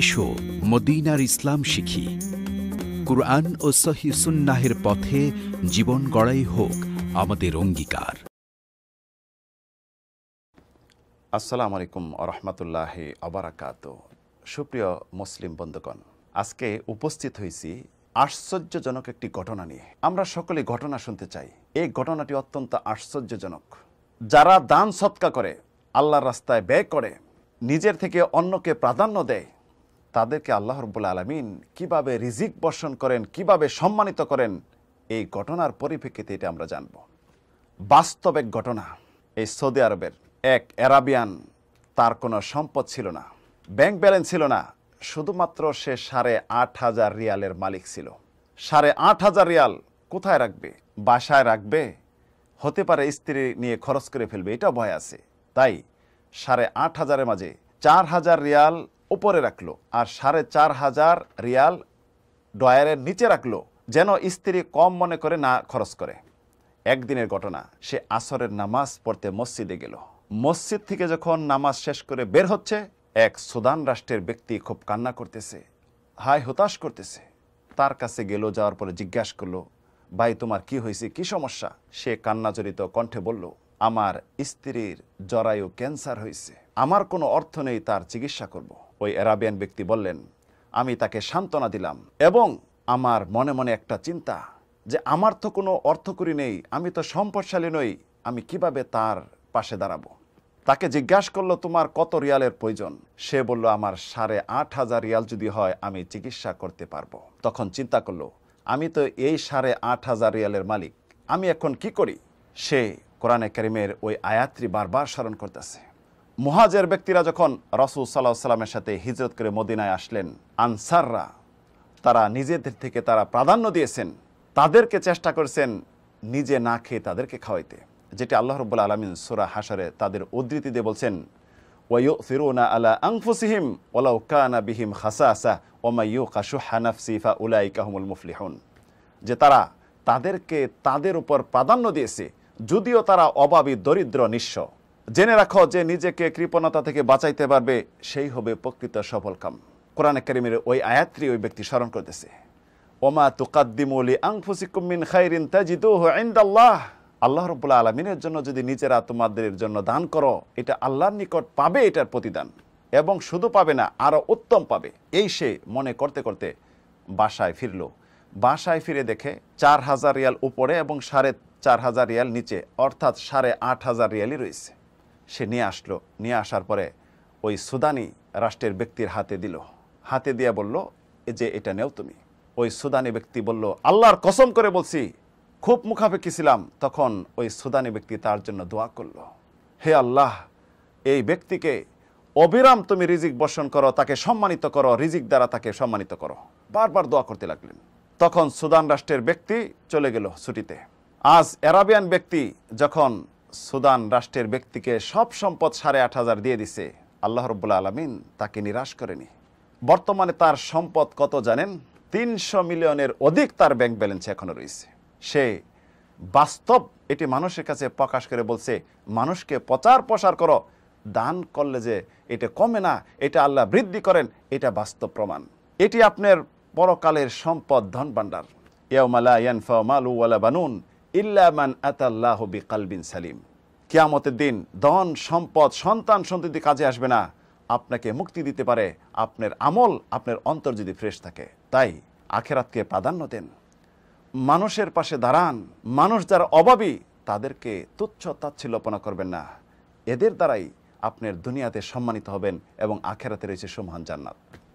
এসো মদিনার ইসলাম শিখি কুরআন ও সহি সুন্নাহের পথে জীবন গড়াই হোক আমাদের অঙ্গীকার আসসালামু আলাইকুম আরহামতুল্লাহ আবরাকাত সুপ্রিয় মুসলিম বন্ধুগণ আজকে উপস্থিত হয়েছি আশ্চর্যজনক একটি ঘটনা নিয়ে আমরা সকলে ঘটনা শুনতে চাই এই ঘটনাটি অত্যন্ত আশ্চর্যজনক যারা দান সৎকা করে আল্লাহর রাস্তায় ব্যয় করে নিজের থেকে অন্যকে প্রাধান্য দেয় তাদেরকে আল্লাহ রব্বুল আলমিন কিভাবে রিজিক বর্ষণ করেন কিভাবে সম্মানিত করেন এই ঘটনার পরিপ্রেক্ষিতে এটা আমরা জানব বাস্তবিক ঘটনা এই সৌদি আরবের এক অ্যারাবিয়ান তার কোনো সম্পদ ছিল না ব্যাংক ব্যালেন্স ছিল না শুধুমাত্র সে সাড়ে আট হাজার রিয়ালের মালিক ছিল সাড়ে আট হাজার রিয়াল কোথায় রাখবে বাসায় রাখবে হতে পারে স্ত্রী নিয়ে খরচ করে ফেলবে এটা ভয় আছে তাই সাড়ে আট হাজারের মাঝে চার হাজার রিয়াল ওপরে রাখলো আর সাড়ে চার হাজার রিয়াল ডয়ারের নিচে রাখলো যেন স্ত্রী কম মনে করে না খরচ করে একদিনের ঘটনা সে আসরের নামাজ পড়তে মসজিদে গেল মসজিদ থেকে যখন নামাজ শেষ করে বের হচ্ছে এক সুদান রাষ্ট্রের ব্যক্তি খুব কান্না করতেছে হায় হতাশ করতেছে তার কাছে গেল যাওয়ার পরে জিজ্ঞাসা করলো ভাই তোমার কি হয়েছে কি সমস্যা সে কান্নাজড়িত কণ্ঠে বলল আমার স্ত্রীর জরায়ু ক্যান্সার হয়েছে আমার কোনো অর্থ নেই তার চিকিৎসা করবো ওই অ্যারাবিয়ান ব্যক্তি বললেন আমি তাকে সান্ত্বনা দিলাম এবং আমার মনে মনে একটা চিন্তা যে আমার তো কোনো অর্থকরী নেই আমি তো সম্পদশালী নই আমি কিভাবে তার পাশে দাঁড়াবো তাকে জিজ্ঞাসা করলো তোমার কত রিয়ালের প্রয়োজন সে বলল আমার সাড়ে আট হাজার রিয়াল যদি হয় আমি চিকিৎসা করতে পারবো তখন চিন্তা করলো আমি তো এই সাড়ে আট হাজার রিয়ালের মালিক আমি এখন কি করি সে কোরআনে করিমের ওই আয়াত্রী বারবার স্মরণ করতেছে মহাজের ব্যক্তিরা যখন রসুল সাল্লাহ সাল্লামের সাথে হিজরত করে মদিনায় আসলেন আনসাররা তারা নিজেদের থেকে তারা প্রাধান্য দিয়েছেন তাদেরকে চেষ্টা করেছেন নিজে না খেয়ে তাদেরকে খাওয়াইতে যেটি আল্লাহ রব্বুল আলমিন সুরা হাসারে তাদের উদ্ধৃতি দিয়ে বলছেন ওয়ু না আলা আংফুসিহিম ওলাউ কানা বিহিম হাসা আসা ওমাইউ কাসু হানাফ সিফা উলাই কাহমুল মুফলিহন যে তারা তাদেরকে তাদের উপর প্রাধান্য দিয়েছে যদিও তারা অভাবী দরিদ্র নিঃস্ব জেনে রাখো যে নিজেকে কৃপণতা থেকে বাঁচাইতে পারবে সেই হবে প্রকৃত সফল কাম কোরআন একাডেমির ওই আয়াত্রী ওই ব্যক্তি স্মরণ করতেছে ওমা তুকাদ্দিমলি আংফুসিকুমিন খাইরিন তাজিদুহ ইন্দাল্লাহ আল্লাহ রব্বুল্লা আলমিনের জন্য যদি নিজেরা তোমাদের জন্য দান করো এটা আল্লাহর নিকট পাবে এটার প্রতিদান এবং শুধু পাবে না আরও উত্তম পাবে এই সে মনে করতে করতে বাসায় ফিরল বাসায় ফিরে দেখে চার হাজার রিয়াল উপরে এবং সাড়ে চার হাজার রিয়াল নিচে অর্থাৎ সাড়ে আট হাজার রিয়ালই রয়েছে সে নিয়ে আসলো নিয়ে আসার পরে ওই সুদানি রাষ্ট্রের ব্যক্তির হাতে দিল হাতে দিয়ে বলল যে এটা নেও তুমি ওই সুদানি ব্যক্তি বলল আল্লাহর কসম করে বলছি খুব মুখাপেক্ষি ছিলাম তখন ওই সুদানি ব্যক্তি তার জন্য দোয়া করলো হে আল্লাহ এই ব্যক্তিকে অবিরাম তুমি রিজিক বর্ষণ করো তাকে সম্মানিত করো রিজিক দ্বারা তাকে সম্মানিত করো বারবার দোয়া করতে লাগলেন তখন সুদান রাষ্ট্রের ব্যক্তি চলে গেল ছুটিতে আজ অ্যারাবিয়ান ব্যক্তি যখন সুদান রাষ্ট্রের ব্যক্তিকে সব সম্পদ সাড়ে আট হাজার দিয়ে দিছে আল্লাহ রব্বুল্লা আলমিন তাকে নিরাশ করেনি বর্তমানে তার সম্পদ কত জানেন তিনশো মিলিয়নের অধিক তার ব্যাংক ব্যালেন্স এখনও রয়েছে সে বাস্তব এটি মানুষের কাছে প্রকাশ করে বলছে মানুষকে প্রচার প্রসার করো দান করলে যে এটা কমে না এটা আল্লাহ বৃদ্ধি করেন এটা বাস্তব প্রমাণ এটি আপনার পরকালের সম্পদ ধন ভাণ্ডার ইয়ামালা ইয়ানফা মালু বানুন ইল্লামান আতাল্লাহ কালবিন সালিম কিয়ামতের দিন ধন সম্পদ সন্তান সন্ততি কাজে আসবে না আপনাকে মুক্তি দিতে পারে আপনার আমল আপনার অন্তর যদি ফ্রেশ থাকে তাই আখেরাতকে প্রাধান্য দেন মানুষের পাশে দাঁড়ান মানুষ যারা অভাবী তাদেরকে তুচ্ছ তাচ্ছিল্যপনা করবেন না এদের দ্বারাই আপনার দুনিয়াতে সম্মানিত হবেন এবং আখেরাতে রয়েছে সমহান জান্নাত